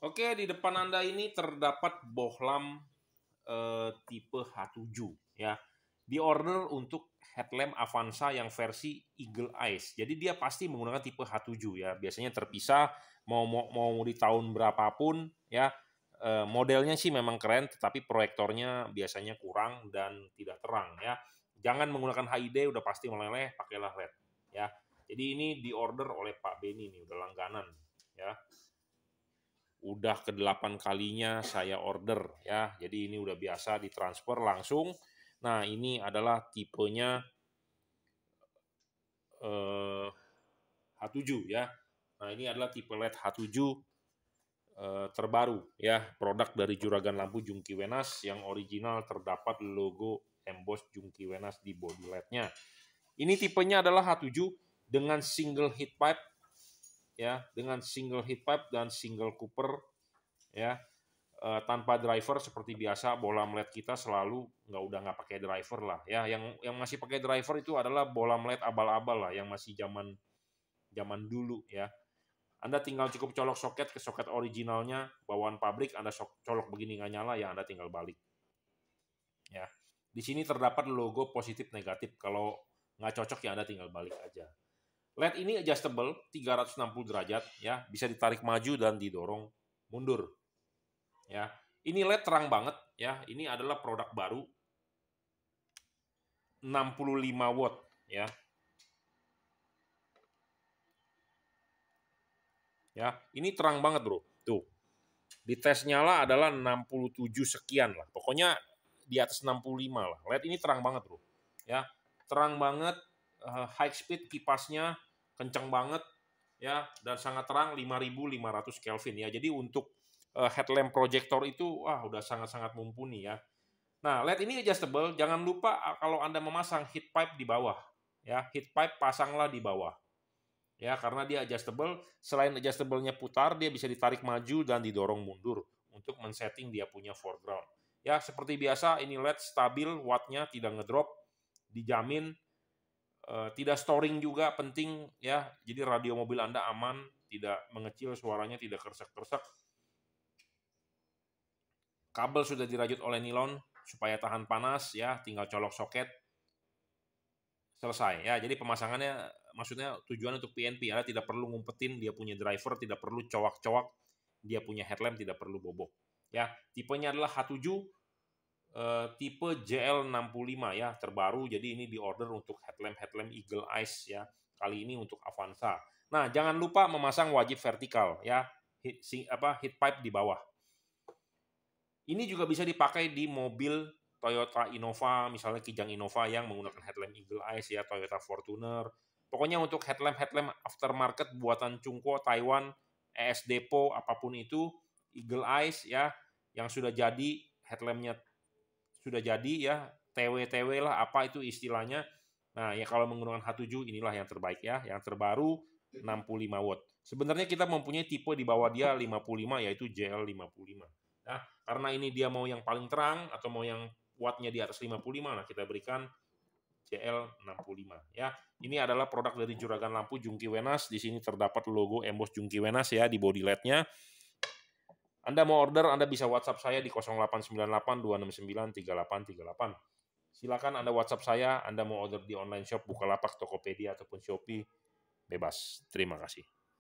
Oke, di depan Anda ini terdapat bohlam eh, tipe H7 ya. Di order untuk headlamp Avanza yang versi Eagle Eyes. Jadi dia pasti menggunakan tipe H7 ya. Biasanya terpisah mau mau, mau di tahun berapapun ya. Eh, modelnya sih memang keren tetapi proyektornya biasanya kurang dan tidak terang ya. Jangan menggunakan HID udah pasti meleleh, pakailah LED ya. Jadi ini di order oleh Pak Beni nih, udah langganan ya udah ke delapan kalinya saya order ya. Jadi ini udah biasa ditransfer langsung. Nah, ini adalah tipenya eh, H7 ya. Nah, ini adalah tipe LED H7 eh, terbaru ya, produk dari Juragan Lampu Jungki Wenas yang original terdapat logo emboss Jungki Wenas di body LED-nya. Ini tipenya adalah H7 dengan single heat pipe ya dengan single heat pipe dan single Cooper ya uh, tanpa driver seperti biasa bola melihat kita selalu nggak udah nggak pakai driver lah ya yang yang masih pakai driver itu adalah bola melihat abal-abal lah yang masih zaman zaman dulu ya anda tinggal cukup colok soket ke soket originalnya bawaan pabrik Anda colok begini nggak nyala ya Anda tinggal balik ya di sini terdapat logo positif negatif kalau nggak cocok ya Anda tinggal balik aja LED ini adjustable 360 derajat ya, bisa ditarik maju dan didorong mundur. Ya. Ini LED terang banget ya. Ini adalah produk baru 65 watt ya. Ya, ini terang banget, Bro. Tuh. Di tes nyala adalah 67 sekian lah. Pokoknya di atas 65 lah. LED ini terang banget, Bro. Ya, terang banget uh, high speed kipasnya kencang banget ya dan sangat terang 5500 Kelvin ya. Jadi untuk uh, headlamp projector itu wah udah sangat-sangat mumpuni ya. Nah, LED ini adjustable, jangan lupa eh, kalau Anda memasang heat pipe di bawah ya. Heat pipe pasanglah di bawah. Ya, karena dia adjustable, selain adjustable-nya putar, dia bisa ditarik maju dan didorong mundur untuk men-setting dia punya foreground. Ya, seperti biasa ini LED stabil, watt-nya tidak ngedrop, dijamin Eh, tidak storing juga penting ya. Jadi radio mobil Anda aman, tidak mengecil suaranya, tidak kersek-kersek. Kabel sudah dirajut oleh nilon supaya tahan panas ya, tinggal colok soket. Selesai ya. Jadi pemasangannya maksudnya tujuan untuk PNP Anda tidak perlu ngumpetin dia punya driver, tidak perlu cowak-cowak, dia punya headlamp tidak perlu bobok. Ya, tipenya adalah H7 uh, tipe JL65 ya terbaru jadi ini di order untuk headlamp headlamp Eagle Eyes ya kali ini untuk Avanza. Nah, jangan lupa memasang wajib vertikal ya heat, sing, apa heat pipe di bawah. Ini juga bisa dipakai di mobil Toyota Innova, misalnya Kijang Innova yang menggunakan headlamp Eagle Eyes ya, Toyota Fortuner. Pokoknya untuk headlamp-headlamp aftermarket buatan Cungko, Taiwan, ES Depo, apapun itu, Eagle Eyes ya, yang sudah jadi headlampnya sudah jadi ya TW-TW lah apa itu istilahnya. Nah, ya kalau menggunakan H7 inilah yang terbaik ya, yang terbaru 65 watt. Sebenarnya kita mempunyai tipe di bawah dia 55 yaitu JL55. Nah, karena ini dia mau yang paling terang atau mau yang wattnya di atas 55, nah kita berikan JL65 ya. Ini adalah produk dari Juragan Lampu Jungki Wenas. Di sini terdapat logo emboss Jungki Wenas ya di body LED-nya. Anda mau order, Anda bisa WhatsApp saya di 0898-269-3838. Silakan Anda WhatsApp saya, Anda mau order di online shop, Bukalapak, Tokopedia, ataupun Shopee, bebas. Terima kasih.